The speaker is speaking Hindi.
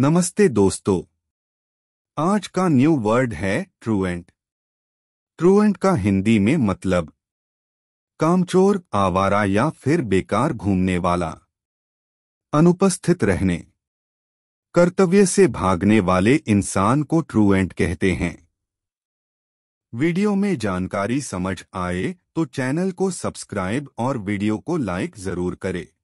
नमस्ते दोस्तों आज का न्यू वर्ड है ट्रूएंट ट्रूएंट का हिंदी में मतलब कामचोर आवारा या फिर बेकार घूमने वाला अनुपस्थित रहने कर्तव्य से भागने वाले इंसान को ट्रूएंट कहते हैं वीडियो में जानकारी समझ आए तो चैनल को सब्सक्राइब और वीडियो को लाइक जरूर करें